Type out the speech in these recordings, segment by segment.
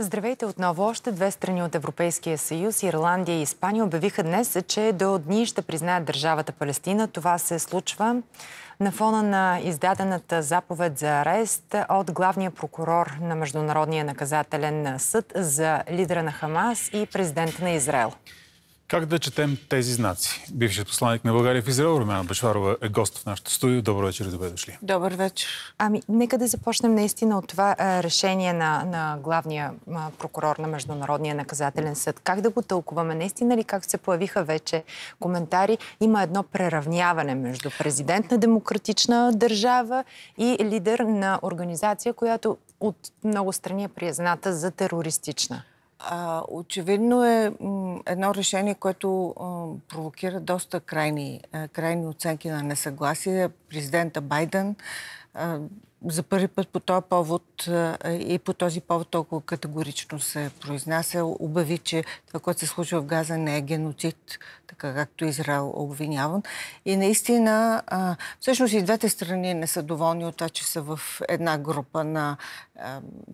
Здравейте отново. Още две страни от Европейския съюз, Ирландия и Испания, обявиха днес, че до дни ще признаят държавата Палестина. Това се случва на фона на издадената заповед за арест от главния прокурор на Международния наказателен съд за лидера на Хамас и президента на Израел. Как да четем тези знаци? Бившият посланник на България в Израел, Румяна Бачварова, е гост в нашото студио. Добър вечер и добре дошли. Добър вечер. Ами, нека да започнем наистина от това решение на, на главния а, прокурор на Международния наказателен съд. Как да го тълкуваме? Наистина ли как се появиха вече коментари? Има едно преравняване между президент на демократична държава и лидер на организация, която от много страни е призната за терористична. А, очевидно е едно решение, което провокира доста крайни, а, крайни оценки на несъгласие. Президента Байден за първи път по този повод и по този повод толкова категорично се произнася. Обяви, че това, което се случва в Газа не е геноцид, така както Израел обвиняван. И наистина, всъщност и двете страни не са доволни от това, че са в една група на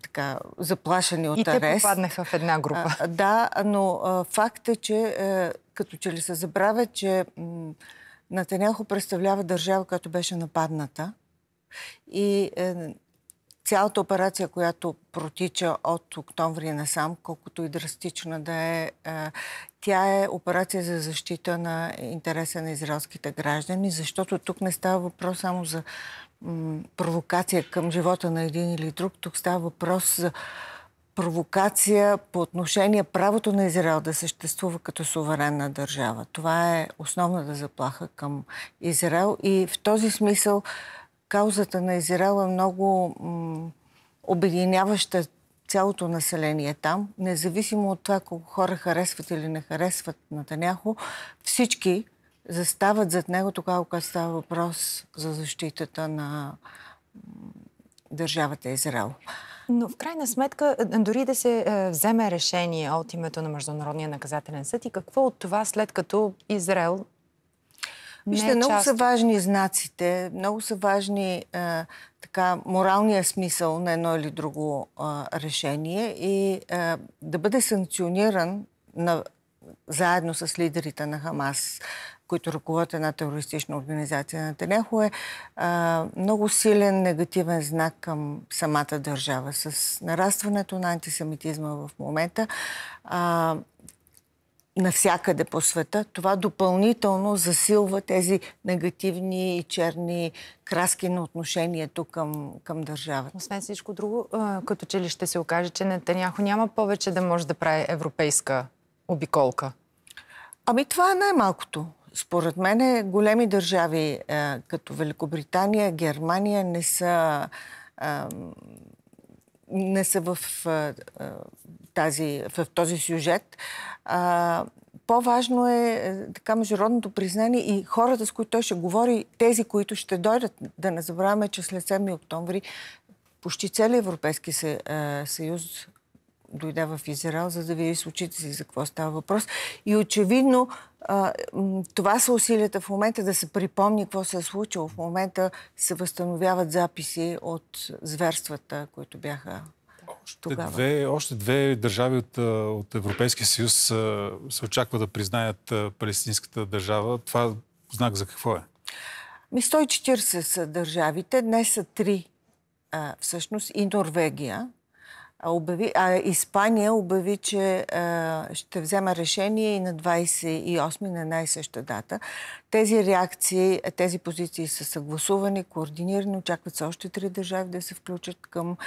така, заплашени от и арест. И те попаднаха в една група. Да, но факт е, че е, като че ли се забравя, че Натаняхо представлява държава, която беше нападната – и е, цялата операция, която протича от октомври насам, колкото и драстична да е, е тя е операция за защита на интереса на израелските граждани, защото тук не става въпрос само за провокация към живота на един или друг. Тук става въпрос за провокация по отношение правото на Израел да съществува като суверенна държава. Това е основната заплаха към Израел и в този смисъл каузата на Израел е много обединяваща цялото население там, независимо от това колко хора харесват или не харесват Таняхо, всички застават зад него тогава, когато става въпрос за защитата на държавата Израел. Но в крайна сметка, е, дори да се е, вземе решение от името на Международния наказателен съд и какво от това след като Израел Вижте, е много част... са важни знаците, много са важни а, така, моралния смисъл на едно или друго а, решение и а, да бъде санкциониран на, заедно с лидерите на Хамас, които ръководят една терористична организация на Тенехо, е а, много силен негативен знак към самата държава. С нарастването на антисемитизма в момента а, навсякъде по света, това допълнително засилва тези негативни и черни краски на отношението към, към държавата. Освен всичко друго, като че ли ще се окаже, че Нетаняхо няма повече да може да прави европейска обиколка? Ами това е най-малкото. Според мен е, големи държави е, като Великобритания, Германия не са не са в е, тази, в този сюжет. А, по-важно е, е така международното признание и хората, с които той ще говори, тези, които ще дойдат. Да не забравяме, че след 7 октомври почти целият Европейски е, съюз дойде в Израел, за да види с очите си за какво става въпрос. И очевидно е, това са усилията в момента да се припомни какво се е случило. В момента се възстановяват записи от зверствата, които бяха тогава? Две, още две държави от, от Европейския съюз се очаква да признаят палестинската държава. Това знак за какво е? Ми 140 са държавите, днес са три всъщност и Норвегия, а, обяви, а Испания обяви, че а, ще взема решение и на 28 на най съща дата. Тези реакции, тези позиции са съгласувани, координирани, очакват се още три държави да се включат към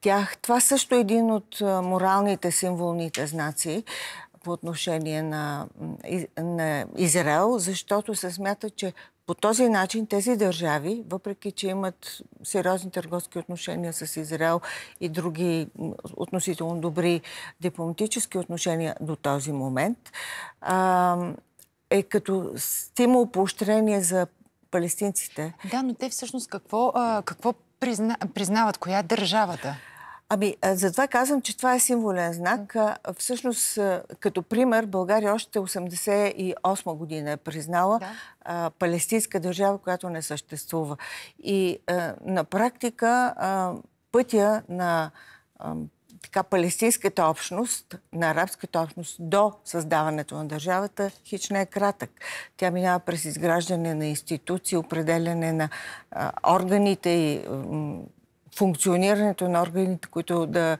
тях. Това също е един от моралните, символните знаци по отношение на, на Израел, защото се смята, че по този начин тези държави, въпреки че имат сериозни търговски отношения с Израел и други относително добри дипломатически отношения до този момент, е като стимул поощрение за палестинците. Да, но те всъщност какво, какво призна, признават? Коя е държавата? Ами, затова казвам, че това е символен знак. Всъщност, като пример, България още 88 година е признала да. а, палестинска държава, която не съществува. И а, на практика а, пътя на а, така, палестинската общност, на арабската общност до създаването на държавата, хич не е кратък. Тя минава през изграждане на институции, определяне на а, органите и функционирането на органите, които да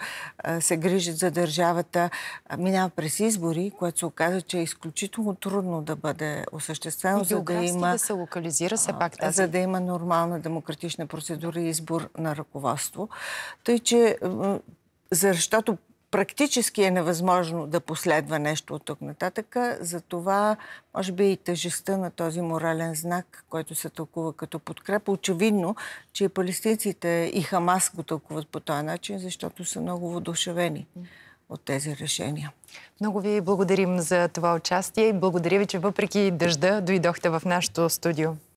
се грижат за държавата, минава през избори, което се оказа, че е изключително трудно да бъде осъществено, за да има... да се локализира все пак тази... За да има нормална демократична процедура и избор на ръководство. Тъй, че защото практически е невъзможно да последва нещо от тук нататък. Затова, може би и тъжеста на този морален знак, който се тълкува като подкрепа. Очевидно, че и палестинците и Хамас го тълкуват по този начин, защото са много водушевени от тези решения. Много ви благодарим за това участие и благодаря ви, че въпреки дъжда дойдохте в нашото студио.